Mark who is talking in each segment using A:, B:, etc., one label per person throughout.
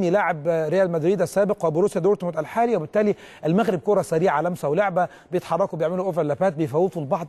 A: لاعب ريال مدريد السابق وبروسيا دورتموند الحالي وبالتالي المغرب كره سريعه لمسه ولعبه بيتحركوا بيعملوا اوفر لابات بيفوتوا البعض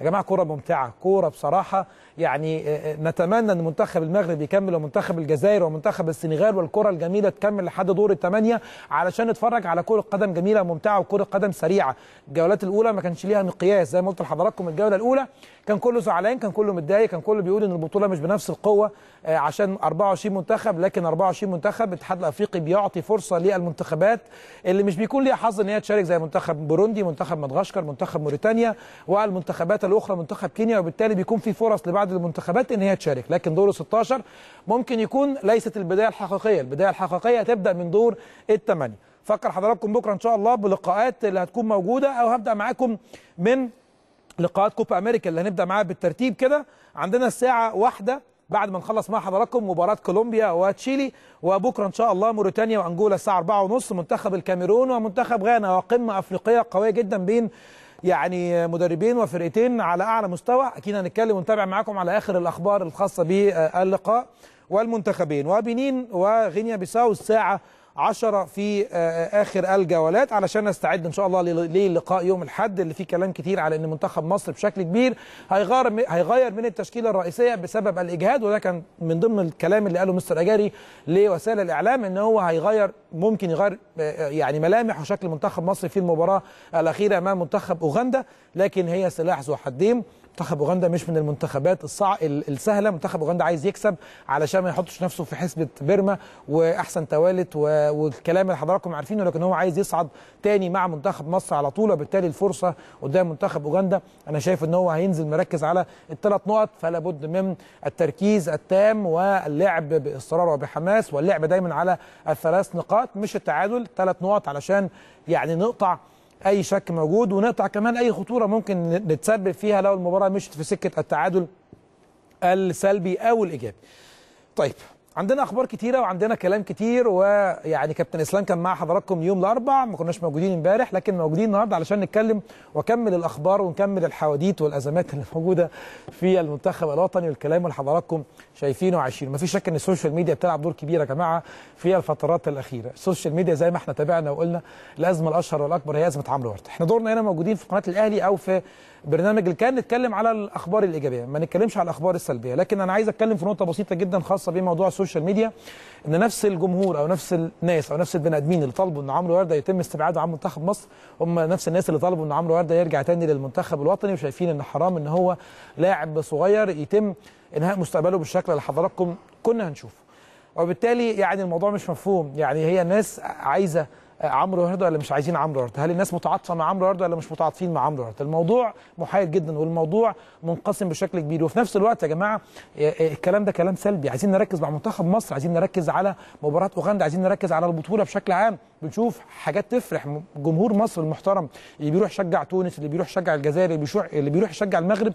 A: يا جماعه كره ممتعه كره بصراحه يعني آه، آه، نتمنى ان منتخب المغرب يكمل ومنتخب الجزائر ومنتخب السنغال والكره الجميله تكمل لحد دور الثمانيه علشان نتفرج على كره قدم جميله ممتعه وكره قدم سريعه الجولات الاولى ما كانش ليها مقياس زي ما قلت لحضراتكم الجوله الاولى كان كله زعلان كان كله متضايق كان كله بيقول ان البطوله مش بنفس القوه آه، عشان 24 منتخب لكن 24 منتخب الاتحاد الافريقي بيعطي فرصه للمنتخبات اللي مش بيكون ليها حظ ان هي تشارك زي منتخب بوروندي منتخب مدغشقر منتخب موريتانيا والمنتخبات الاخرى منتخب كينيا وبالتالي بيكون في فرص لبعض المنتخبات ان هي تشارك لكن دور 16 ممكن يكون ليست البدايه الحقيقيه البدايه الحقيقيه هتبدا من دور الثمانيه فكر حضراتكم بكره ان شاء الله بلقاءات اللي هتكون موجوده او هبدا معاكم من لقاءات كوبا امريكا اللي هنبدا معاها بالترتيب كده عندنا الساعه واحدة بعد ما نخلص مع حضراتكم مباراة كولومبيا وتشيلي وبكرة إن شاء الله موريتانيا وأنجولا الساعة 4:30 منتخب الكاميرون ومنتخب غانا وقمة أفريقية قوية جدا بين يعني مدربين وفرقتين على أعلى مستوى أكيد هنتكلم ونتابع معاكم على آخر الأخبار الخاصة باللقاء والمنتخبين وبنين وغينيا بيساو الساعة 10 في آه، آه، اخر الجولات علشان نستعد ان شاء الله للقاء يوم الاحد اللي فيه كلام كتير على ان منتخب مصر بشكل كبير هيغير هيغير من التشكيله الرئيسيه بسبب الاجهاد وده كان من ضمن الكلام اللي قاله مستر اجاري لوسائل الاعلام ان هو هيغير ممكن يغير آه، يعني ملامح وشكل منتخب مصر في المباراه الاخيره امام منتخب اوغندا لكن هي سلاح ذو حدين منتخب اوغندا مش من المنتخبات الصع... السهله منتخب اوغندا عايز يكسب علشان ما يحطش نفسه في حسبه بيرما واحسن توالت و... والكلام اللي حضراتكم عارفينه لكن هو عايز يصعد تاني مع منتخب مصر على طول وبالتالي الفرصه قدام منتخب اوغندا انا شايف ان هو هينزل مركز على الثلاث نقط فلا بد من التركيز التام واللعب باصرار وبحماس واللعب دايما على الثلاث نقاط مش التعادل ثلاث نقط علشان يعني نقطع أي شك موجود ونقطع كمان أي خطورة ممكن نتسبب فيها لو المباراة مشت في سكة التعادل السلبي أو الإيجابي طيب عندنا اخبار كتيره وعندنا كلام كتير ويعني كابتن اسلام كان مع حضراتكم يوم الاربع ما كناش موجودين امبارح لكن موجودين النهارده علشان نتكلم واكمل الاخبار ونكمل الحواديت والازمات اللي موجوده في المنتخب الوطني والكلام اللي حضراتكم شايفينه وعايشينه ما فيش شك ان السوشيال ميديا بتلعب دور كبير يا جماعه في الفترات الاخيره السوشيال ميديا زي ما احنا تابعنا وقلنا الازمه الاشهر والاكبر هي ازمه عمرو ورد احنا دورنا هنا موجودين في قناه الاهلي او في برنامج الكان نتكلم على الاخبار الايجابيه ما نتكلمش على الاخبار السلبيه لكن انا عايز اتكلم في نقطه بسيطه جدا خاصه بموضوع السوشيال ميديا ان نفس الجمهور او نفس الناس او نفس البني ادمين اللي طالبوا ان عمرو ورده يتم استبعاده عن منتخب مصر هم نفس الناس اللي طالبوا ان عمرو ورده يرجع تاني للمنتخب الوطني وشايفين ان حرام ان هو لاعب صغير يتم انهاء مستقبله بالشكل اللي حضراتكم كنا هنشوفه وبالتالي يعني الموضوع مش مفهوم يعني هي الناس عايزه عمرو هرده ولا مش عايزين عمرو هرده هل الناس متعاطفه مع عمرو هرده ولا مش متعاطفين مع عمرو هرده الموضوع محير جدا والموضوع منقسم بشكل كبير وفي نفس الوقت يا جماعه الكلام ده كلام سلبي عايزين نركز مع منتخب مصر عايزين نركز على مباراه اوغندا عايزين نركز على البطوله بشكل عام بنشوف حاجات تفرح جمهور مصر المحترم اللي بيروح يشجع تونس اللي بيروح يشجع الجزائر اللي بيروح اللي بيروح يشجع المغرب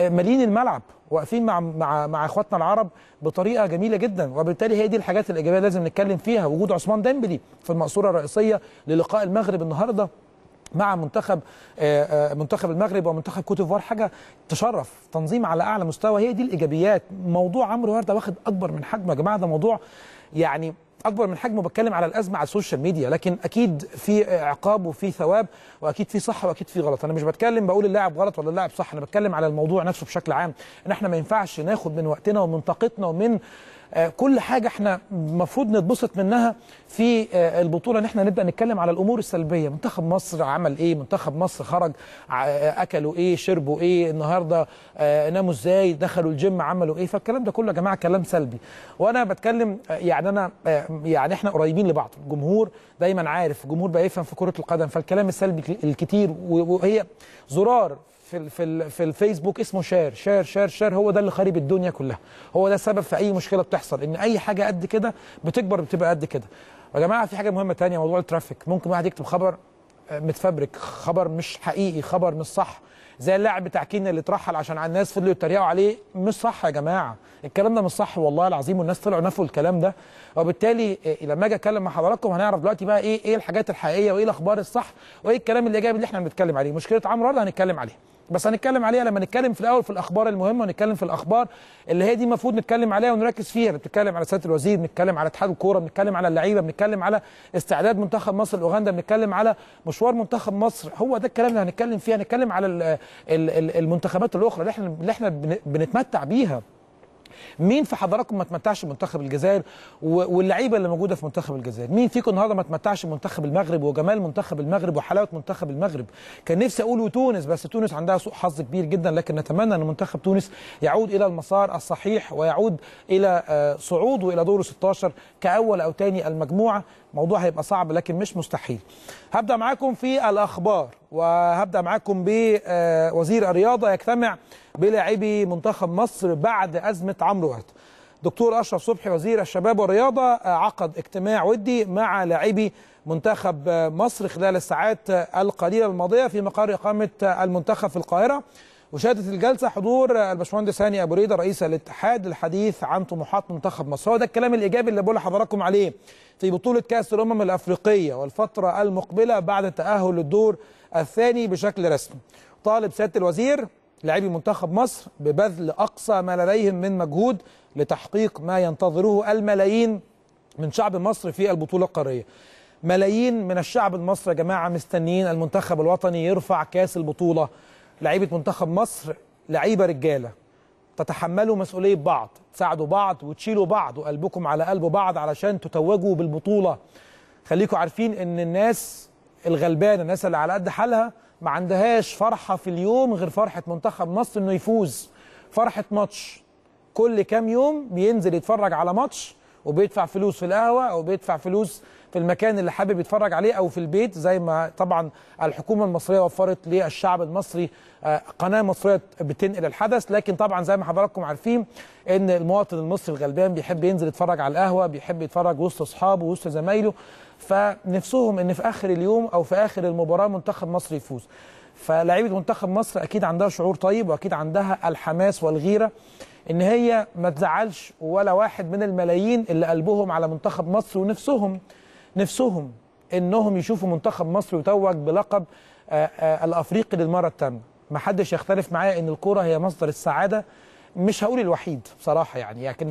A: آه، مالين الملعب واقفين مع مع مع اخواتنا العرب بطريقه جميله جدا وبالتالي هي دي الحاجات الايجابيه لازم نتكلم فيها وجود عثمان ديمبلي في المقصوره الرئيسيه الأفريقية للقاء المغرب النهارده مع منتخب آه، آه، منتخب المغرب ومنتخب كوتيفوار حاجه تشرف تنظيم على اعلى مستوى هي دي الايجابيات موضوع عمرو ورده واخد اكبر من حجمه يا جماعه ده موضوع يعني اكبر من حجمه بتكلم على الازمه على السوشيال ميديا لكن اكيد في عقاب وفي ثواب واكيد في صح واكيد في غلط انا مش بتكلم بقول اللاعب غلط ولا اللاعب صح انا بتكلم على الموضوع نفسه بشكل عام ان احنا ما ينفعش ناخد من وقتنا ومن طاقتنا ومن آه، كل حاجة احنا المفروض نتبسط منها في آه، البطولة ان احنا نبدأ نتكلم على الامور السلبية منتخب مصر عمل ايه منتخب مصر خرج آه، اكلوا ايه شربوا ايه النهاردة ناموا ازاي دخلوا الجيم عملوا ايه فالكلام ده كله يا جماعة كلام سلبي وانا بتكلم يعني انا يعني احنا قريبين لبعض الجمهور دايما عارف الجمهور بقى يفهم في كرة القدم فالكلام السلبي الكتير وهي زرار في في في الفيسبوك اسمه شير شير شير شير هو ده اللي خارب الدنيا كلها هو ده سبب في اي مشكله بتحصل ان اي حاجه قد كده بتكبر بتبقى قد كده يا جماعه في حاجه مهمه تانية موضوع الترافيك ممكن واحد يكتب خبر آه، متفبرك خبر مش حقيقي خبر مش صح زي اللاعب بتاع كينيا اللي اترحل عشان على الناس فضلوا يتريقوا عليه مش صح يا جماعه الكلام ده مش صح والله العظيم والناس طلعوا نفوا الكلام ده وبالتالي إيه لما اجي اتكلم مع حضراتكم هنعرف دلوقتي بقى ايه ايه الحاجات الحقيقيه وايه الاخبار الصح وايه الكلام الايجابي اللي, اللي احنا بنتكلم عليه مشكله عمرو هنتكلم عليه بس هنتكلم عليها لما نتكلم في الاول في الاخبار المهمه ونتكلم في الاخبار اللي هي دي المفروض نتكلم عليها ونركز فيها بنتكلم على سياده الوزير بنتكلم على اتحاد الكوره بنتكلم على اللعيبه بنتكلم على استعداد منتخب مصر لاوغندا بنتكلم على مشوار منتخب مصر هو ده الكلام اللي هنتكلم فيه هنتكلم على المنتخبات الاخرى اللي احنا اللي احنا بنتمتع بيها مين في حضراتكم ما تمتعش بمنتخب الجزائر واللعيبه اللي موجوده في منتخب الجزائر مين فيكم النهارده ما تمتعش بمنتخب المغرب وجمال منتخب المغرب وحلاوه منتخب المغرب كان نفسي اقول وتونس بس تونس عندها سوء حظ كبير جدا لكن نتمنى ان منتخب تونس يعود الى المسار الصحيح ويعود الى آه، صعوده الى دور 16 كاول او ثاني المجموعه موضوع هيبقى صعب لكن مش مستحيل هبدا معاكم في الاخبار وهبدا معاكم بوزير آه، الرياضه يجتمع بلاعبي منتخب مصر بعد ازمه عمرو ورد دكتور اشرف صبحي وزير الشباب والرياضه آه، عقد اجتماع ودي مع لاعبي منتخب آه، مصر خلال الساعات القليله الماضيه في مقر اقامه المنتخب في القاهره وشهدت الجلسة حضور الباشمهندس هاني أبو ريدة رئيس الاتحاد للحديث عن طموحات منتخب مصر هو ده الكلام الإيجابي اللي بقول لحضراتكم عليه في بطولة كأس الأمم الأفريقية والفترة المقبلة بعد التأهل للدور الثاني بشكل رسمي طالب سيادة الوزير لاعبي منتخب مصر ببذل أقصى ما لديهم من مجهود لتحقيق ما ينتظره الملايين من شعب مصر في البطولة القارية ملايين من الشعب المصري يا جماعة مستنيين المنتخب الوطني يرفع كاس البطولة لعيبه منتخب مصر لعيبه رجاله تتحملوا مسؤوليه بعض تساعدوا بعض وتشيلوا بعض وقلبكم على قلب بعض علشان تتوجوا بالبطوله خليكم عارفين ان الناس الغلبانه الناس اللي على قد حالها ما عندهاش فرحه في اليوم غير فرحه منتخب مصر انه يفوز فرحه ماتش كل كام يوم بينزل يتفرج على ماتش وبيدفع فلوس في القهوه او بيدفع فلوس في المكان اللي حابب يتفرج عليه او في البيت زي ما طبعا الحكومه المصريه وفرت للشعب المصري آه، قناه مصريه بتنقل الحدث لكن طبعا زي ما حضراتكم عارفين ان المواطن المصري الغلبان بيحب ينزل يتفرج على القهوه بيحب يتفرج وسط اصحابه وسط زمايله فنفسهم ان في اخر اليوم او في اخر المباراه منتخب مصر يفوز فلاعيبه منتخب مصر اكيد عندها شعور طيب واكيد عندها الحماس والغيره ان هي ما تزعلش ولا واحد من الملايين اللي قلبهم على منتخب مصر ونفسهم نفسهم انهم يشوفوا منتخب مصر يتوج بلقب آآ آه، آآ آه، الافريقي للمره الثامنه محدش يختلف معايا ان الكوره هي مصدر السعاده مش هقول الوحيد بصراحه يعني لكن